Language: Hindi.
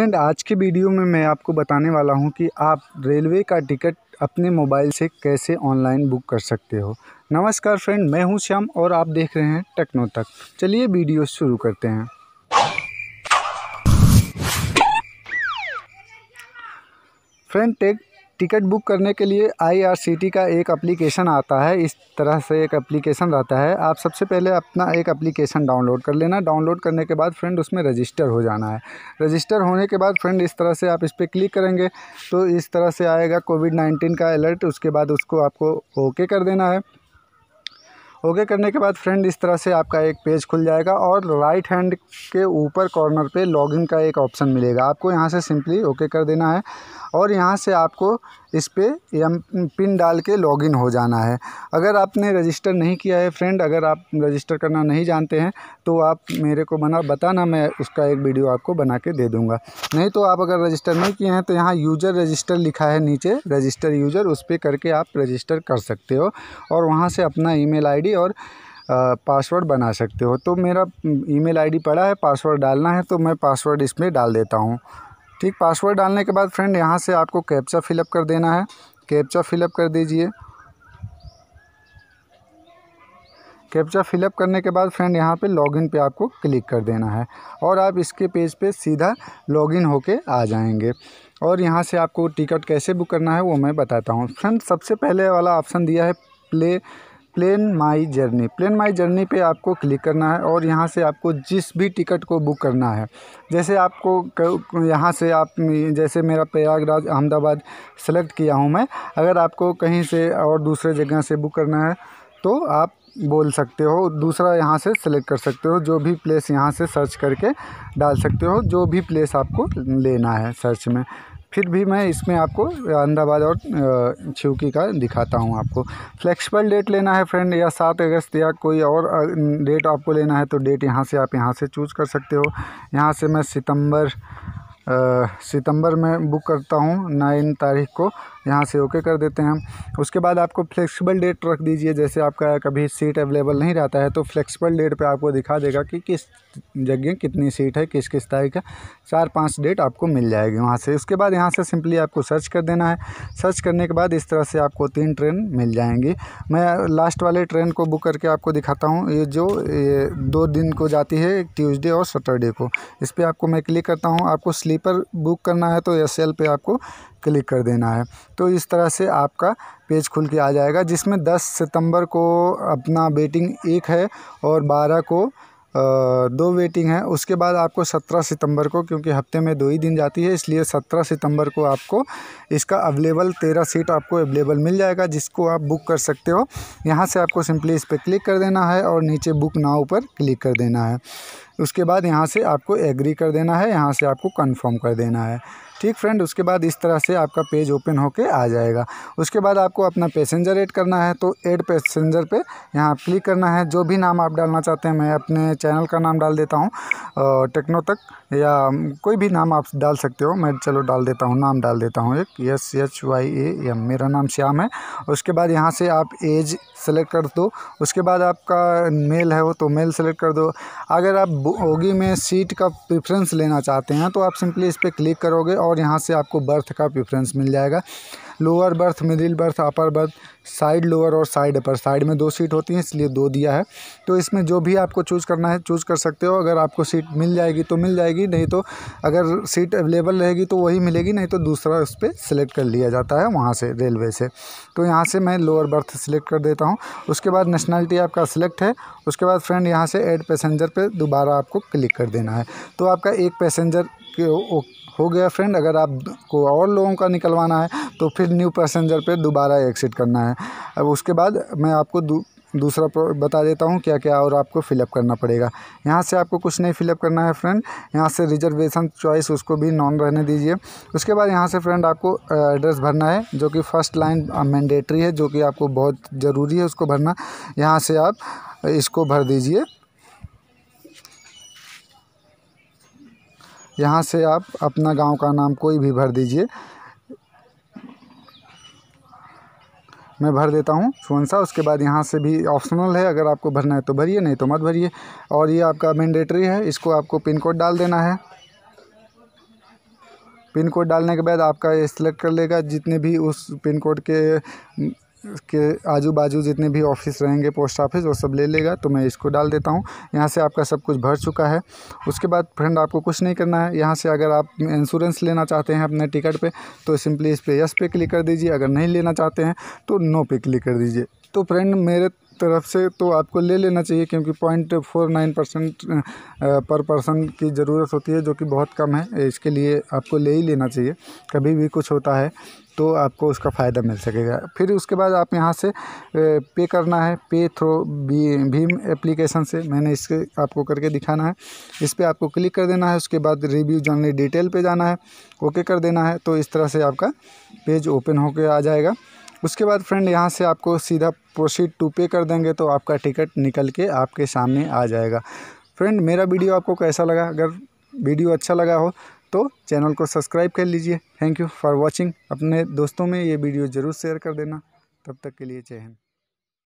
फ्रेंड आज के वीडियो में मैं आपको बताने वाला हूं कि आप रेलवे का टिकट अपने मोबाइल से कैसे ऑनलाइन बुक कर सकते हो नमस्कार फ्रेंड मैं हूं श्याम और आप देख रहे हैं टेक्नो तक चलिए वीडियो शुरू करते हैं फ्रेंड टेक टिकट बुक करने के लिए आई का एक एप्लीकेशन आता है इस तरह से एक एप्लीकेशन रहता है आप सबसे पहले अपना एक एप्लीकेशन डाउनलोड कर लेना डाउनलोड करने के बाद फ्रेंड उसमें रजिस्टर हो जाना है रजिस्टर होने के बाद फ्रेंड इस तरह से आप इस पर क्लिक करेंगे तो इस तरह से आएगा कोविड नाइन्टीन का अलर्ट उसके बाद उसको आपको ओके कर देना है ओके करने के बाद फ्रेंड इस तरह से आपका एक पेज खुल जाएगा और राइट हैंड के ऊपर कॉर्नर पे लॉगिन का एक ऑप्शन मिलेगा आपको यहाँ से सिंपली ओके कर देना है और यहाँ से आपको इस पर एम पिन डाल के लॉगिन हो जाना है अगर आपने रजिस्टर नहीं किया है फ्रेंड अगर आप रजिस्टर करना नहीं जानते हैं तो आप मेरे को बना बताना मैं उसका एक वीडियो आपको बना के दे दूँगा नहीं तो आप अगर रजिस्टर नहीं किए हैं तो यहाँ यूजर रजिस्टर लिखा है नीचे रजिस्टर यूजर उस पर करके आप रजिस्टर कर सकते हो और वहाँ से अपना ई मेल और पासवर्ड बना सकते हो तो मेरा ईमेल आईडी पड़ा है पासवर्ड डालना है तो मैं पासवर्ड इसमें डाल देता हूँ ठीक पासवर्ड डालने के बाद फ्रेंड यहाँ से आपको कैप्चा फिलअप कर देना है कैप्चा फिलअप कर दीजिए कैप्चा फिलअप करने के बाद फ्रेंड यहाँ पे लॉगिन पे आपको क्लिक कर देना है और आप इसके पेज पे सीधा लॉगिन होके आ जाएंगे और यहाँ से आपको टिकट कैसे बुक करना है वो मैं बताता हूँ फ्रेंड सबसे पहले वाला ऑप्शन दिया है play plan my journey plan my journey पे आपको क्लिक करना है और यहाँ से आपको जिस भी टिकट को बुक करना है जैसे आपको यहाँ से आप जैसे मेरा प्रयागराज अहमदाबाद सेलेक्ट किया हूँ मैं अगर आपको कहीं से और दूसरे जगह से बुक करना है तो आप बोल सकते हो दूसरा यहाँ से सेलेक्ट कर सकते हो जो भी प्लेस यहाँ से सर्च करके डाल सकते हो जो भी प्लेस आपको लेना है सर्च में फिर भी मैं इसमें आपको अहमदाबाद और छिवकी का दिखाता हूँ आपको फ्लेक्सिबल डेट लेना है फ्रेंड या सात अगस्त या कोई और डेट आपको लेना है तो डेट यहाँ से आप यहाँ से चूज़ कर सकते हो यहाँ से मैं सितंबर आ, सितंबर में बुक करता हूँ नाइन तारीख को यहाँ से ओके कर देते हैं उसके बाद आपको फ्लेक्सिबल डेट रख दीजिए जैसे आपका कभी सीट अवेलेबल नहीं रहता है तो फ्लेक्सिबल डेट पे आपको दिखा देगा कि किस यज्ञ कितनी सीट है किस किस तारीख है चार पाँच डेट आपको मिल जाएगी वहाँ से उसके बाद यहाँ से सिंपली आपको सर्च कर देना है सर्च करने के बाद इस तरह से आपको तीन ट्रेन मिल जाएंगी मैं लास्ट वाले ट्रेन को बुक करके आपको दिखाता हूँ ये जो ये दो दिन को जाती है ट्यूजडे और सैटरडे को इस पर आपको मैं क्लिक करता हूँ आपको स्लीपर बुक करना है तो एस एल पे आपको क्लिक कर देना है तो इस तरह से आपका पेज खुल के आ जाएगा जिसमें 10 सितंबर को अपना बेटिंग एक है और 12 को दो वेटिंग है उसके बाद आपको सत्रह सितंबर को क्योंकि हफ्ते में दो ही दिन जाती है इसलिए सत्रह सितंबर को आपको इसका अवेलेबल तेरह सीट आपको अवेलेबल मिल जाएगा जिसको आप बुक कर सकते हो यहाँ से आपको सिंपली इस पर क्लिक कर देना है और नीचे बुक नाव पर क्लिक कर देना है उसके बाद यहाँ से आपको एग्री कर देना है यहाँ से आपको कन्फर्म कर देना है ठीक फ्रेंड उसके बाद इस तरह से आपका पेज ओपन होके आ जाएगा उसके बाद आपको अपना पैसेंजर ऐड करना है तो ऐड पैसेंजर पे यहाँ क्लिक करना है जो भी नाम आप डालना चाहते हैं मैं अपने चैनल का नाम डाल देता हूँ टेक्नो तक या कोई भी नाम आप डाल सकते हो मैं चलो डाल देता हूँ नाम डाल देता हूँ एक S H Y A M मेरा नाम श्याम है उसके बाद यहाँ से आप एज सेलेक्ट कर दो उसके बाद आपका मेल है वो तो मेल सेलेक्ट कर दो अगर आप बोगी में सीट का प्रिफ्रेंस लेना चाहते हैं तो आप सिंपली इस पर क्लिक करोगे और और यहाँ से आपको बर्थ का प्रेफरेंस मिल जाएगा lower berth middle berth upper berth side lower और साइड अपर साइड में दो सीट होती हैं इसलिए दो दिया है तो इसमें जो भी आपको चूज़ करना है चूज़ कर सकते हो अगर आपको सीट मिल जाएगी तो मिल जाएगी नहीं तो अगर सीट अवेलेबल रहेगी तो वही मिलेगी नहीं तो दूसरा उस पर सिलेक्ट कर लिया जाता है वहाँ से रेलवे से तो यहाँ से मैं लोअर बर्थ सिलेक्ट कर देता हूँ उसके बाद नेशनलिटी आपका सिलेक्ट है उसके बाद फ्रेंड यहाँ से एड पैसेंजर पर दोबारा आपको क्लिक कर देना है तो आपका एक पैसेंजर हो गया फ्रेंड अगर आपको और लोगों का निकलवाना है तो फिर फिर न्यू पैसेंजर पे दोबारा एक्सिट करना है अब उसके बाद मैं आपको दू, दूसरा बता देता हूँ क्या क्या और आपको फिलअप करना पड़ेगा यहाँ से आपको कुछ नहीं फिलअप करना है फ्रेंड यहाँ से रिजर्वेशन चॉइस उसको भी नॉन रहने दीजिए उसके बाद यहाँ से फ्रेंड आपको एड्रेस भरना है जो कि फ़र्स्ट लाइन मैंडेटरी है जो कि आपको बहुत ज़रूरी है उसको भरना यहाँ से आप इसको भर दीजिए यहाँ से आप अपना गांव का नाम कोई भी भर दीजिए मैं भर देता हूँ कौन सा उसके बाद यहाँ से भी ऑप्शनल है अगर आपको भरना है तो भरिए नहीं तो मत भरिए और ये आपका मैंडेटरी है इसको आपको पिन कोड डाल देना है पिन कोड डालने के बाद आपका ये सिलेक्ट कर लेगा जितने भी उस पिन कोड के के आजू बाजू जितने भी ऑफिस रहेंगे पोस्ट ऑफिस वो सब ले लेगा तो मैं इसको डाल देता हूँ यहाँ से आपका सब कुछ भर चुका है उसके बाद फ्रेंड आपको कुछ नहीं करना है यहाँ से अगर आप इंश्योरेंस लेना चाहते हैं अपने टिकट पे तो सिंपली इस पर यस पे क्लिक कर दीजिए अगर नहीं लेना चाहते हैं तो नो पे क्लिक कर दीजिए तो फ्रेंड मेरे तरफ से तो आपको ले लेना चाहिए क्योंकि point four nine percent per person की ज़रूरत होती है जो कि बहुत कम है इसके लिए आपको ले ही लेना चाहिए कभी भी कुछ होता है तो आपको उसका फ़ायदा मिल सकेगा फिर उसके बाद आप यहाँ से पे करना है पे थ्रो भी, भीम एप्लीकेशन से मैंने इसके आपको करके दिखाना है इस पर आपको क्लिक कर देना है उसके बाद रिव्यू जानने डिटेल पे जाना है ओके कर देना है तो इस तरह से आपका पेज ओपन होकर आ जाएगा उसके बाद फ्रेंड यहाँ से आपको सीधा प्रोसीड टू पे कर देंगे तो आपका टिकट निकल के आपके सामने आ जाएगा फ्रेंड मेरा वीडियो आपको कैसा लगा अगर वीडियो अच्छा लगा हो तो चैनल को सब्सक्राइब कर लीजिए थैंक यू फॉर वॉचिंग अपने दोस्तों में ये वीडियो ज़रूर शेयर कर देना तब तक के लिए जय हिंद